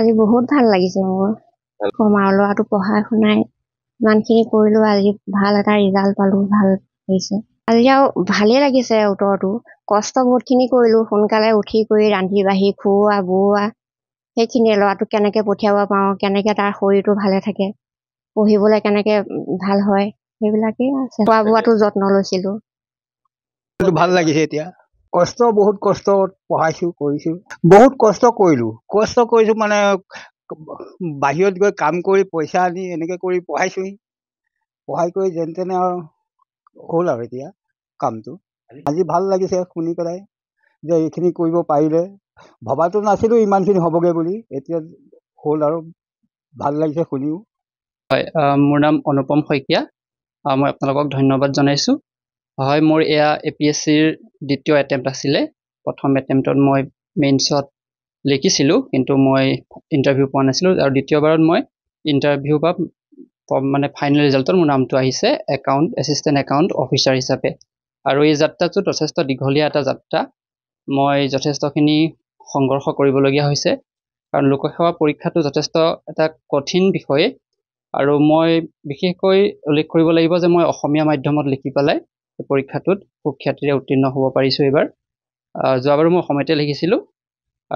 আজি বহুত ভাল লাগিছে মোৰ কমাৰ ল'ৰাটো পঢ়াই শুনাই ইমানখিনি কৰিলোঁ আজি ভাল এটা ৰিজাল্ট পালোঁ ভাল লাগিছে আজি আৰু ভালেই লাগিছে উত্তৰটো কষ্ট বহুতখিনি কৰিলোঁ সোনকালে উঠি কৰি ৰান্ধি বাঢ়ি খুওৱা বোওৱা সেইখিনিয়ে ল'ৰাটোক কেনেকে পঠিয়াব পাৰো কেনেকে তাৰ শৰীৰটো ভালে থাকে পঢ়িবলৈ কেনেকে ভাল হয় সেইবিলাকেই আছে খোৱা বোৱাটো যত্ন লৈছিলো ভাল লাগিছে এতিয়া কষ্ট বহুত কষ্ট পঢ়াইছোঁ কৰিছোঁ বহুত কষ্ট কৰিলোঁ কষ্ট কৰিছোঁ মানে বাহিৰত গৈ কাম কৰি পইচা আনি এনেকৈ কৰি পঢ়াইছোঁহি পঢ়াই কৰি যেন তেনে আৰু হ'ল আৰু এতিয়া কামটো আজি ভাল লাগিছে শুনি পেলাই যে এইখিনি কৰিব পাৰিলে ভবাটো নাছিলোঁ ইমানখিনি হ'বগৈ বুলি এতিয়া হ'ল আৰু ভাল লাগিছে শুনিও হয় মোৰ নাম অনুপম শইকীয়া মই আপোনালোকক ধন্যবাদ জনাইছোঁ হয় মোৰ এয়া এ পি এছ চিৰ দ্বিতীয় এটেম্প্ট আছিলে প্ৰথম এটেম্পটত মই মেইনছত লিখিছিলোঁ কিন্তু মই ইণ্টাৰভিউ পোৱা নাছিলোঁ আৰু দ্বিতীয়বাৰত মই ইণ্টাৰভিউ বা মানে ফাইনেল ৰিজাল্টত মোৰ নামটো আহিছে একাউণ্ট এচিষ্টেণ্ট একাউণ্ট অফিচাৰ হিচাপে আৰু এই যাত্ৰাটো যথেষ্ট দীঘলীয়া এটা যাত্ৰা মই যথেষ্টখিনি সংঘৰ্ষ কৰিবলগীয়া হৈছে কাৰণ লোকসেৱা পৰীক্ষাটো যথেষ্ট এটা কঠিন বিষয় আৰু মই বিশেষকৈ উল্লেখ কৰিব লাগিব যে মই অসমীয়া মাধ্যমত লিখি পেলাই পৰীক্ষাটোত সুখ্যাতিৰে উত্তীৰ্ণ হ'ব পাৰিছোঁ এইবাৰ যোৱাবাৰো মই সময়তে লিখিছিলোঁ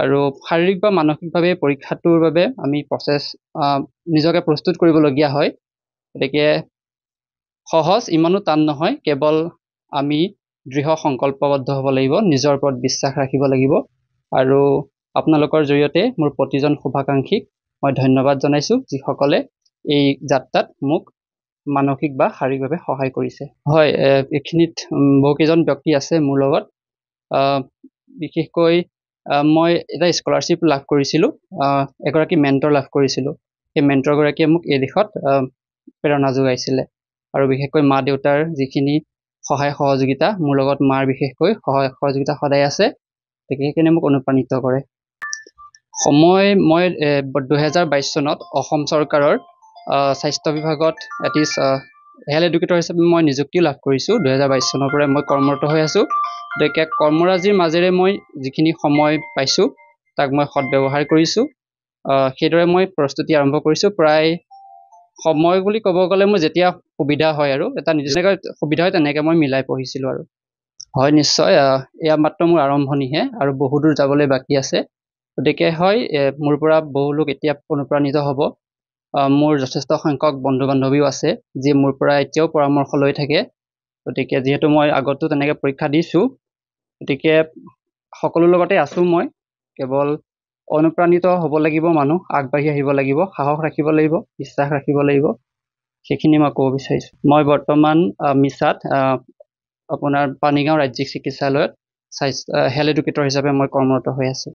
আৰু শাৰীৰিক বা মানসিকভাৱে পৰীক্ষাটোৰ বাবে আমি প্ৰচেছ নিজকে প্ৰস্তুত কৰিবলগীয়া হয় গতিকে সহজ ইমানো টান নহয় কেৱল আমি দৃঢ় সংকল্পবদ্ধ হ'ব লাগিব নিজৰ ওপৰত বিশ্বাস ৰাখিব লাগিব আৰু আপোনালোকৰ জৰিয়তে মোৰ প্ৰতিজন শুভাকাংক্ষীক মই ধন্যবাদ জনাইছোঁ যিসকলে এই যাত্ৰাত মোক মানসিক বা শাৰীৰিকভাৱে সহায় কৰিছে হয় এইখিনিত বহুকেইজন ব্যক্তি আছে মোৰ লগত বিশেষকৈ মই এটা স্কলাৰশ্বিপ লাভ কৰিছিলোঁ এগৰাকী মেণ্টৰ লাভ কৰিছিলোঁ সেই মেণ্টৰগৰাকীয়ে মোক এই দিশত প্ৰেৰণা যোগাইছিলে আৰু বিশেষকৈ মা দেউতাৰ যিখিনি সহায় সহযোগিতা মোৰ লগত মাৰ বিশেষকৈ সহায় সহযোগিতা সদায় আছে সেইখিনিয়ে মোক অনুপ্ৰাণিত কৰে সময় মই দুহেজাৰ বাইছ চনত অসম চৰকাৰৰ স্বাস্থ্য বিভাগত এটলিষ্ট হেল্থ এডুকেটৰ হিচাপে মই নিযুক্তি লাভ কৰিছোঁ দুহেজাৰ বাইছ চনৰ পৰাই মই কৰ্মৰত হৈ আছোঁ গতিকে কৰ্মৰাজিৰ মাজেৰে মই যিখিনি সময় পাইছোঁ তাক মই সদব্যৱহাৰ কৰিছোঁ সেইদৰে মই প্ৰস্তুতি আৰম্ভ কৰিছোঁ প্ৰায় সময় বুলি ক'ব গ'লে মোৰ যেতিয়া সুবিধা হয় আৰু এটা যেনেকৈ সুবিধা হয় তেনেকৈ মই মিলাই পঢ়িছিলোঁ আৰু হয় নিশ্চয় এয়া মাত্ৰ মোৰ আৰম্ভণিহে আৰু বহু দূৰ যাবলৈ বাকী আছে গতিকে হয় মোৰ পৰা বহু লোক এতিয়া অনুপ্ৰাণিত হ'ব মোৰ যথেষ্ট সংখ্যক বন্ধু বান্ধৱীও আছে যি মোৰ পৰা এতিয়াও পৰামৰ্শ লৈ থাকে গতিকে যিহেতু মই আগতো তেনেকৈ পৰীক্ষা দিছোঁ গতিকে সকলো লগতে আছোঁ মই কেৱল অনুপ্ৰাণিত হ'ব লাগিব মানুহ আগবাঢ়ি আহিব লাগিব সাহস ৰাখিব লাগিব বিশ্বাস ৰাখিব লাগিব সেইখিনি মই ক'ব বিচাৰিছোঁ মই বৰ্তমান মিছাত আপোনাৰ পানীগাঁও ৰাজ্যিক চিকিৎসালয়ত স্বাস্থ্য হেল্থ এডুকেটৰ হিচাপে মই কৰ্মৰত হৈ আছোঁ